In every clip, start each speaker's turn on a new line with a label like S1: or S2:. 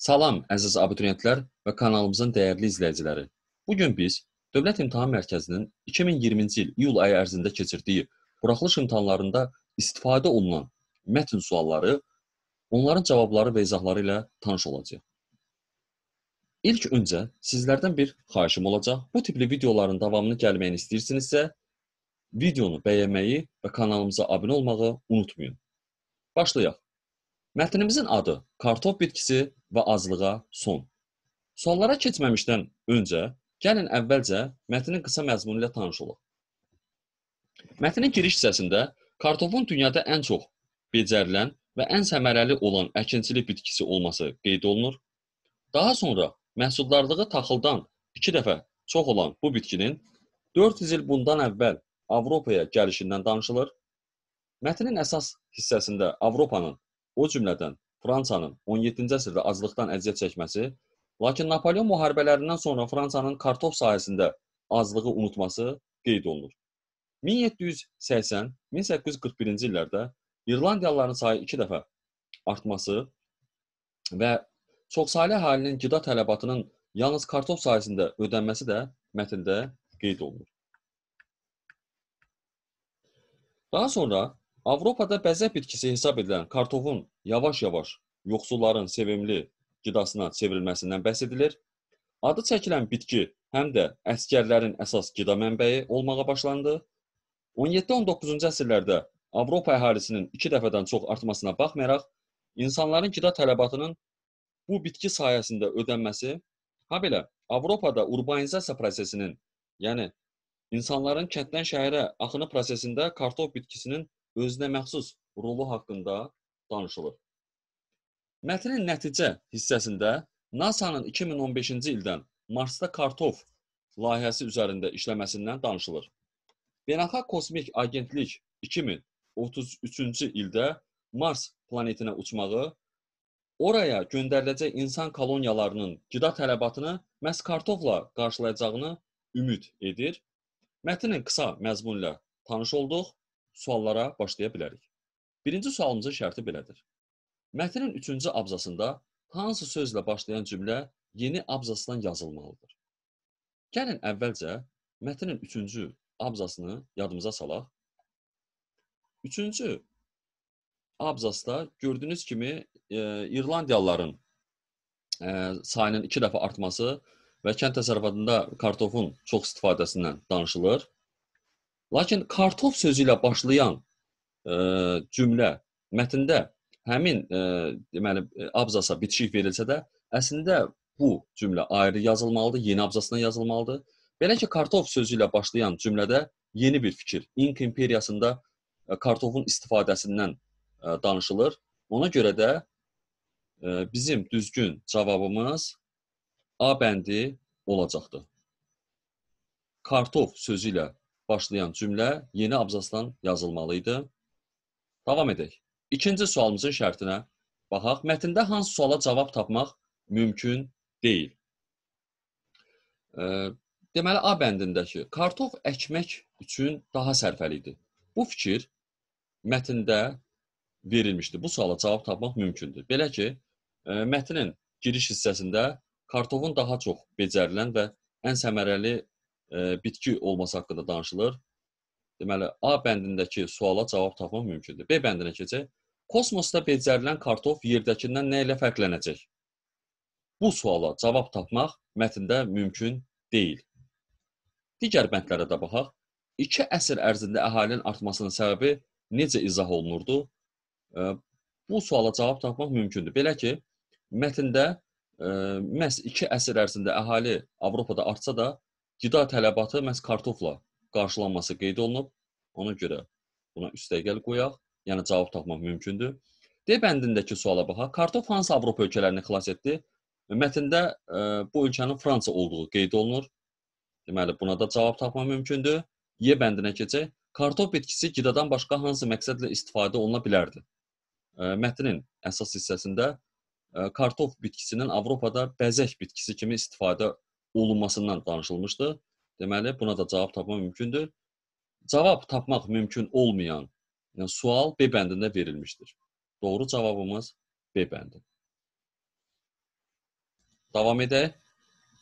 S1: Salam əziz abituriyentlər və kanalımızın dəyərli izləyiciləri. Bu gün biz Dövlət İmtahan Mərkəzinin 2020-ci il iyul ayı ərzində keçirdiyi buraxılış imtahanlarında istifadə olunan mətn sualları, onların cavabları və izahları ilə tanış olacağıq. İlk öncə sizlərdən bir xahişim olacaq. Bu tipli videoların davamını gəlməyini istəyirsinizsə, videonu bəyənməyi və kanalımıza abunə olmağı unutmayın. Başlayaq. Mətnimizin adı Kartof bitkisi və azlığa son. Suallara keçməmişdən öncə gəlin əvvəlcə mətnin qısa məzmunu ilə tanış olaq. Mətnin giriş hissəsində kartofun dünyada ən çox becərilən və ən səmərəli olan əkinçilik bitkisi olması qeyd olunur. Daha sonra məhsuldarlığı taxıldan 2 dəfə çox olan bu bitkinin 400 il bundan əvvəl Avropaya gəlişindən danışılır. Mətnin əsas hissəsində Avropanın O cümlədən Fransanın 17-ci əsrdə aclıqdan əziyyət çəkməsi, lakin Napoleon müharibələrindən sonra Fransanın kartof sahəsində azlığı unutması qeyd olunur. 1780-1841-ci illərdə İrlandiyalıların sayı 2 dəfə artması və çoxsaylı əhalinin qida tələbatının yalnız kartof sayəsində ödənməsi də mətndə qeyd olunur. Daha sonra Avropada bəzək bitkisi hesab edilən kartofun yavaş-yavaş yoxsulların sevimli qidasına çevrilməsindən bəhs edilir. Adı çəkilən bitki həm də əsgərlərin əsas qida mənbəyi olmağa başlandı. 17-19-cu əsrlərdə Avropa əhalisinin 2 dəfədən çox artmasına baxmayaraq, insanların qida tələbatının bu bitki sayəsində ödənməsi, ha belə Avropada urbanizasiya prosesinin, yəni insanların kənddən şəhərə axını prosesində kartof bitkisinin özünəməxsus rolu haqqında danışılır. Mətnin nəticə hissəsində NASA-nın 2015-ci ildən Marsda kartof layihəsi üzərində işləməsindən danışılır. Beynəlxalq Kosmik Agentlik 2033-cü ildə Mars planetinə uçmağı, oraya göndəriləcək insan koloniyalarının qida tələbatını məhz kartofla qarşılayacağını ümid edir. Mətnin qısa məzmunla tanış olduq suallara başlaya bilərik. Birinci sualımızın şərti belədir. Mətnin üçüncü abzasında hansı sözlə başlayan cümlə yeni abzasdan yazılmalıdır? Gəlin əvvəlcə mətnin üçüncü abzasını yadımıza salaq. Üçüncü abzasda gördüyünüz kimi e, İrlandiyalıların e, sayının iki dəfə artması və kənd təsərrüfatında kartofun çox istifadəsindən danışılır. Lakin kartof sözü ilə başlayan ə, e, cümlə mətndə həmin ə, e, deməli e, abzasa bitişik verilsə də, əslində bu cümlə ayrı yazılmalıdır, yeni abzasına yazılmalıdır. Belə ki, kartof sözü ilə başlayan cümlədə yeni bir fikir, İnk imperiyasında ə, kartofun istifadəsindən ə, danışılır. Ona görə də ə, bizim düzgün cavabımız A bəndi olacaqdır. Kartof sözü ilə başlayan cümlə yeni abzasdan yazılmalı idi. Davam edək. İkinci sualımızın şərtinə baxaq. Mətndə hansı suala cavab tapmaq mümkün deyil? Deməli, A bəndindəki kartof əkmək üçün daha sərfəlidir. Bu fikir mətndə verilmişdi. Bu suala cavab tapmaq mümkündür. Belə ki, mətnin giriş hissəsində kartofun daha çox becərilən və ən səmərəli bitki olması haqqında danışılır. Deməli, A bəndindəki suala cavab tapmaq mümkündür. B bəndinə keçək. Kosmosda becərilən kartof yerdəkindən nə ilə fərqlənəcək? Bu suala cavab tapmaq mətndə mümkün deyil. Digər bəndlərə də baxaq. 2 əsr ərzində əhalinin artmasının səbəbi necə izah olunurdu? Bu suala cavab tapmaq mümkündür. Belə ki, mətndə məhz 2 əsr ərzində əhali Avropada artsa da, Qida tələbatı məhz kartofla qarşılanması qeyd olunub. Ona görə buna üstəgəl qoyaq, yəni cavab tapmaq mümkündür. D bəndindəki suala baxaq. Kartof hansı Avropa ölkələrini xilas etdi? Mətndə ə, e, bu ölkənin Fransa olduğu qeyd olunur. Deməli, buna da cavab tapmaq mümkündür. Y bəndinə keçək. Kartof bitkisi qidadan başqa hansı məqsədlə istifadə oluna bilərdi? Ə, e, mətnin əsas hissəsində ə, e, kartof bitkisinin Avropada bəzək bitkisi kimi istifadə olunmasından danışılmışdı. Deməli, buna da cavab tapmaq mümkündür. Cavab tapmaq mümkün olmayan yəni, sual B bəndində verilmişdir. Doğru cavabımız B bəndi. Davam edək.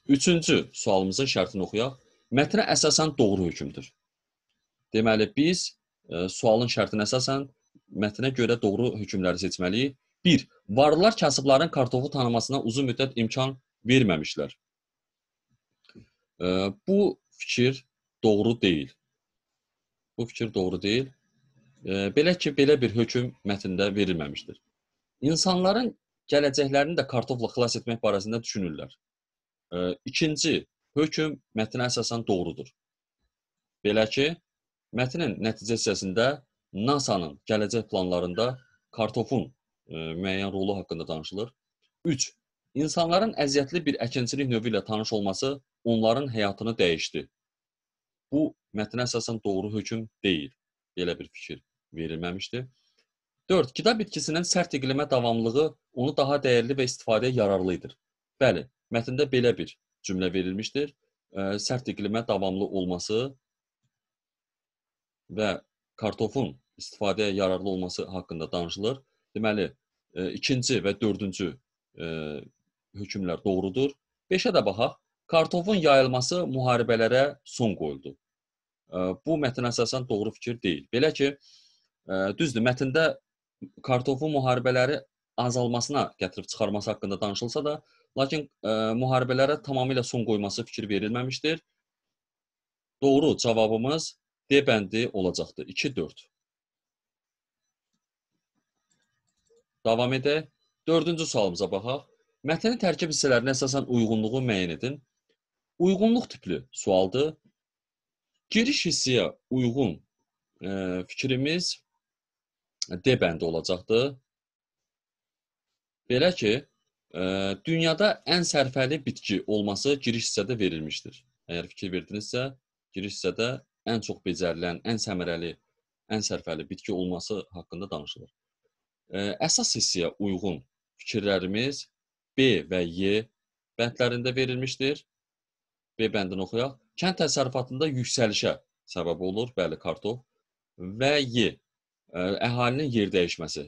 S1: Üçüncü sualımızın şərtini oxuyaq. Mətnə əsasən doğru hökmdür. Deməli, biz ə, e, sualın şərtinə əsasən mətnə görə doğru hökmləri seçməliyik. 1. Varlılar kasıbların kartofu tanımasına uzun müddət imkan verməmişlər. Bu fikir doğru deyil. Bu fikir doğru deyil. Belə ki, belə bir hökm mətndə verilməmişdir. İnsanların gələcəklərini də kartofla xilas etmək barəsində düşünürlər. İkinci, hökm mətnə əsasən doğrudur. Belə ki, mətnin nəticəsində NASA-nın gələcək planlarında kartofun e, müəyyən rolu haqqında danışılır. 3. İnsanların əziyyətli bir əkinçilik növü ilə tanış olması onların həyatını dəyişdi. Bu mətnə əsasən doğru hökm deyil. Belə bir fikir verilməmişdi. 4. Qida bitkisinin sərt iqlimə davamlılığı onu daha dəyərli və istifadəyə yararlıdır. Bəli, mətndə belə bir cümlə verilmişdir. Sərt iqlimə davamlı olması və kartofun istifadəyə yararlı olması haqqında danışılır. Deməli, ikinci və dördüncü hökmlər doğrudur. 5-ə də baxaq. Kartofun yayılması müharibələrə son qoyuldu. Bu mətnə əsasən doğru fikir deyil. Belə ki, düzdür, mətndə kartofun müharibələri azalmasına gətirib çıxarması haqqında danışılsa da, lakin müharibələrə tamamilə son qoyması fikir verilməmişdir. Doğru cavabımız D bəndi olacaqdır. 2-4. Davam edək. Dördüncü sualımıza baxaq. Mətnin tərkib hissələrinə əsasən uyğunluğu müəyyən edin. Uyğunluq tipli sualdır. Giriş hissəyə uyğun ə, e, fikrimiz D bəndi olacaqdır. Belə ki, ə, e, dünyada ən sərfəli bitki olması giriş hissədə verilmişdir. Əgər fikir verdinizsə, giriş hissədə ən çox becərilən, ən səmərəli, ən sərfəli bitki olması haqqında danışılır. Ə, e, əsas hissəyə uyğun fikirlərimiz B və Y bəndlərində verilmişdir. B bəndini oxuyaq. Kənd təsərrüfatında yüksəlişə səbəb olur, bəli, kartof. Və Y. E, əhalinin yer dəyişməsi.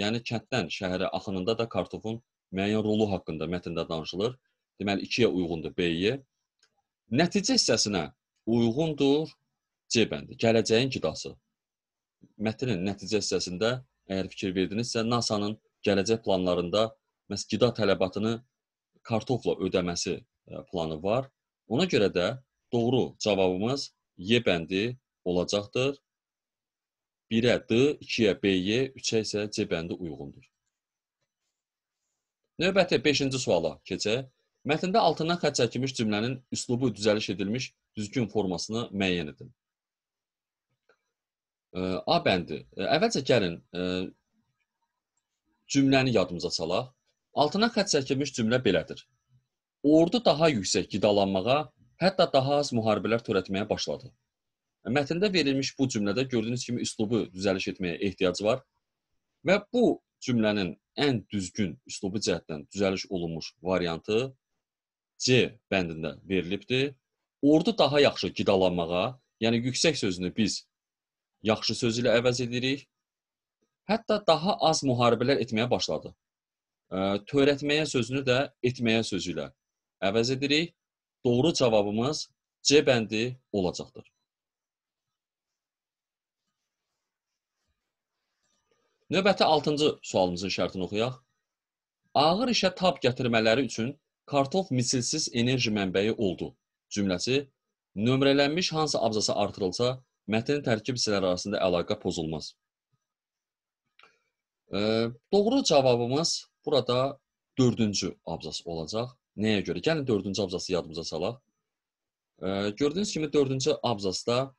S1: Yəni kənddən şəhərə axınında da kartofun müəyyən rolu haqqında mətndə danışılır. Deməli 2-yə uyğundur B-yi. Nəticə hissəsinə uyğundur C bəndi. Gələcəyin qidası. Mətnin nəticə hissəsində əgər fikir verdinizsə, NASA-nın gələcək planlarında məhz qida tələbatını kartofla ödəməsi e, planı var. Ona görə də doğru cavabımız Y bəndi olacaqdır. 1-ə D, 2-yə BY, 3-ə isə C bəndi uyğundur. Növbəti 5-ci suala keçək. Mətndə altından xətt çəkilmiş cümlənin üslubu düzəliş edilmiş düzgün formasını müəyyən edin. E, A bəndi. E, əvvəlcə gəlin e, cümləni yadımıza salaq. Altından xətt çəkilmiş cümlə belədir ordu daha yüksək qidalanmağa, hətta daha az müharibələr törətməyə başladı. Mətndə verilmiş bu cümlədə gördüyünüz kimi üslubu düzəliş etməyə ehtiyac var və bu cümlənin ən düzgün üslubu cəhətdən düzəliş olunmuş variantı C bəndində verilibdir. Ordu daha yaxşı qidalanmağa, yəni yüksək sözünü biz yaxşı söz ilə əvəz edirik. Hətta daha az müharibələr etməyə başladı. Törətməyə sözünü də etməyə sözü ilə əvəz edirik. Doğru cavabımız C bəndi olacaqdır. Növbəti 6-cı sualımızın şərtini oxuyaq. Ağır işə tab gətirmələri üçün kartof misilsiz enerji mənbəyi oldu. Cümləsi nömrələnmiş hansı abzası artırılsa, mətnin tərkib hissələri arasında əlaqə pozulmaz. Doğru cavabımız burada 4-cü abzas olacaq. Nəyə görə? Gəlin 4-cü abzası yadımıza salaq. E, gördüyünüz kimi 4-cü abzasda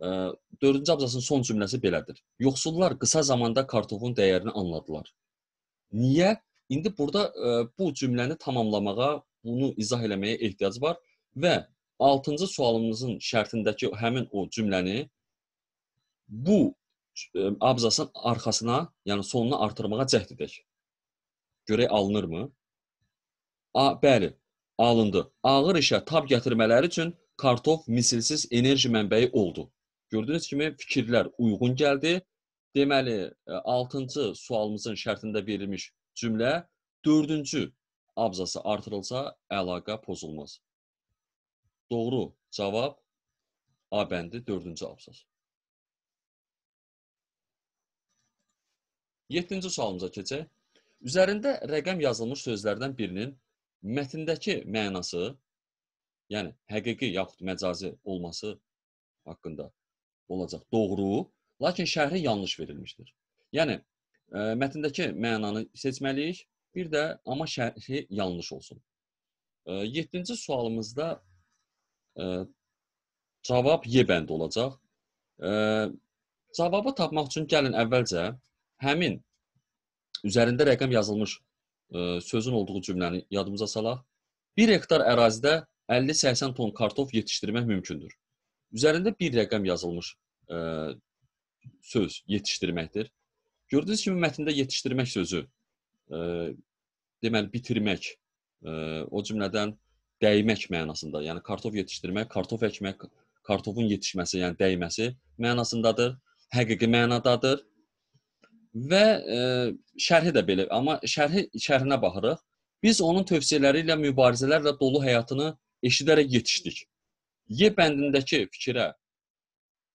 S1: 4-cü e, abzasın son cümləsi belədir. Yoxsullar qısa zamanda kartofun dəyərini anladılar. Niyə? İndi burada e, bu cümləni tamamlamağa, bunu izah eləməyə ehtiyac var və 6-cı sualımızın şərtindəki həmin o cümləni bu abzasın arxasına, yəni sonuna artırmağa cəhd edək. Görək alınırmı? A, bəli, alındı. Ağır işə tab gətirmələri üçün kartof misilsiz enerji mənbəyi oldu. Gördüyünüz kimi fikirlər uyğun gəldi. Deməli, 6-cı e, sualımızın şərtində verilmiş cümlə 4-cü abzası artırılsa əlaqə pozulmaz. Doğru cavab A bəndi 4-cü abzas. 7-ci sualımıza keçək. Üzərində rəqəm yazılmış sözlərdən birinin mətndəki mənası, yəni həqiqi yaxud məcazi olması haqqında olacaq. Doğru, lakin şərhi yanlış verilmişdir. Yəni ə, e, mətndəki mənanı seçməliyik, bir də amma şərhi yanlış olsun. 7-ci e, sualımızda ə, e, cavab Y bəndi olacaq. Ə, cavabı tapmaq üçün gəlin əvvəlcə həmin üzərində rəqəm yazılmış sözün olduğu cümləni yadımıza salaq. 1 hektar ərazidə 50-80 ton kartof yetişdirmək mümkündür. Üzərində bir rəqəm yazılmış ə, söz yetişdirməkdir. Gördüyünüz kimi mətndə yetişdirmək sözü ə, deməli bitirmək, ə, o cümlədən dəymək mənasında, yəni kartof yetişdirmək, kartof əkmək, kartofun yetişməsi, yəni dəyməsi mənasındadır, həqiqi mənadadır və ə, e, şərhi də belə, amma şərhi şərhinə baxırıq. Biz onun tövsiyələri ilə mübarizələrlə dolu həyatını eşidərək yetişdik. Y bəndindəki fikrə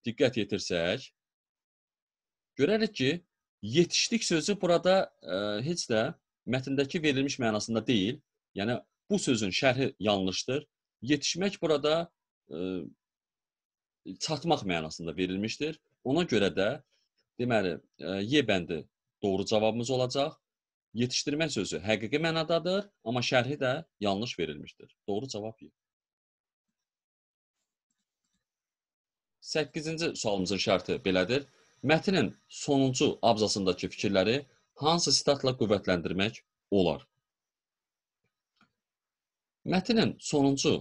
S1: diqqət yetirsək, görərik ki, yetişdik sözü burada ə, e, heç də mətndəki verilmiş mənasında deyil. Yəni bu sözün şərhi yanlışdır. Yetişmək burada ə, e, çatmaq mənasında verilmişdir. Ona görə də Deməli, e, Y bəndi doğru cavabımız olacaq. Yetişdirmə sözü həqiqi mənadadır, amma şərhi də yanlış verilmişdir. Doğru cavab Y. 8-ci sualımızın şərti belədir. Mətnin sonuncu abzasındakı fikirləri hansı sitatla qüvvətləndirmək olar? Mətnin sonuncu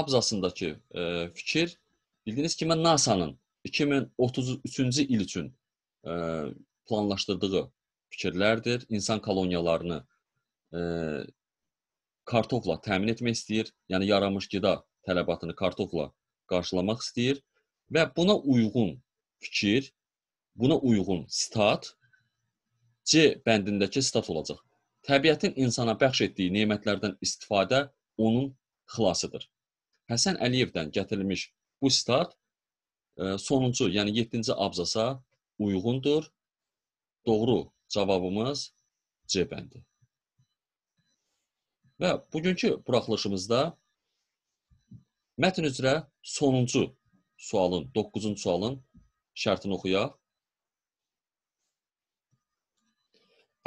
S1: abzasındakı e, fikir bildiyiniz kimi NASA-nın 2033-cü il üçün e, planlaşdırdığı fikirlərdir. İnsan koloniyalarını e, kartofla təmin etmək istəyir, yəni yaranmış qida tələbatını kartofla qarşılamaq istəyir və buna uyğun fikir, buna uyğun sitat C bəndindəki sitat olacaq. Təbiətin insana bəxş etdiyi nemətlərdən istifadə onun xilasıdır. Həsən Əliyevdən gətirilmiş bu sitat sonuncu, yəni 7-ci abzasa uyğundur. Doğru cavabımız C bəndi. Və bugünkü buraxılışımızda mətn üzrə sonuncu sualın, 9-cu sualın şərtini oxuyaq.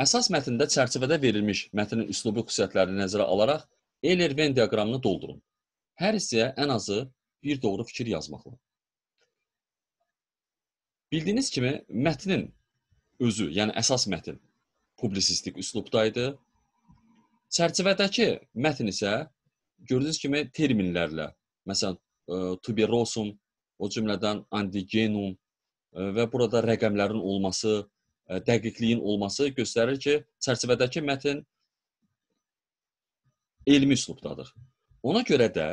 S1: Əsas mətndə çərçivədə verilmiş mətnin üslubi xüsusiyyətlərini nəzərə alaraq Euler-Venn diaqramını doldurun. Hər hissəyə ən azı bir doğru fikir yazmaqla. Bildiyiniz kimi mətnin özü, yəni əsas mətn publisistik üslubda idi. Çərçivədəki mətn isə gördüyünüz kimi terminlərlə, məsələn, e, tuberosum, o cümlədən antigenum e, və burada rəqəmlərin olması, e, dəqiqliyin olması göstərir ki, çərçivədəki mətn elmi üslubdadır. Ona görə də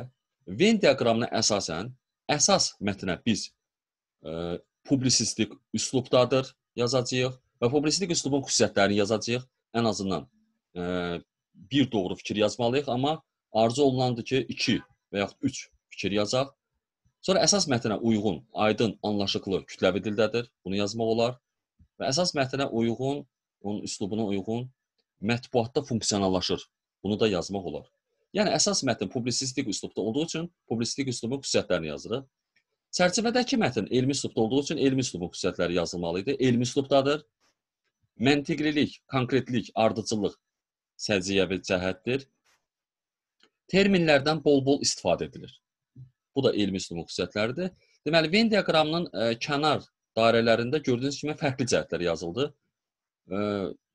S1: Venn diaqramına əsasən əsas mətnə biz ə, publisistik üslubdadır, yazacağıq və publisistik üslubun xüsusiyyətlərini yazacağıq. Ən azından ə, e, bir doğru fikir yazmalıyıq, amma arzu olunandır ki, 2 və yaxud 3 fikir yazaq. Sonra əsas mətnə uyğun, aydın, anlaşıqlı kütləvi dildədir. Bunu yazmaq olar. Və əsas mətnə uyğun, onun üslubuna uyğun mətbuatda funksionallaşır. Bunu da yazmaq olar. Yəni əsas mətn publisistik üslubda olduğu üçün publisistik üslubun xüsusiyyətlərini yazırıq. Çərçivədəki mətn elmi üslubda olduğu üçün elmi üslub xüsusiyyətləri yazılmalı idi. Elmi üslubdadır. Məntiqlilik, konkretlik, ardıcıllıq səciyyəvi cəhətdir. Terminlərdən bol-bol istifadə edilir. Bu da elmi üslub xüsusiyyətləridir. Deməli, Venn diaqramının e, kənar dairələrində gördüyünüz kimi fərqli cəhətlər yazıldı. E,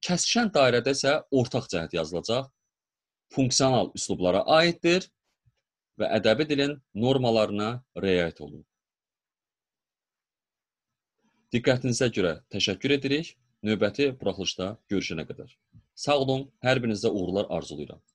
S1: Kəskin dairədə isə ortaq cəhət yazılacaq. Funksional üslublara aiddir və ədəbi dilin normalarına riayət olunur. Diqqətinizə görə təşəkkür edirik. Növbəti buraxılışda görüşənə qədər. Sağ olun, hər birinizə uğurlar arzulayıram.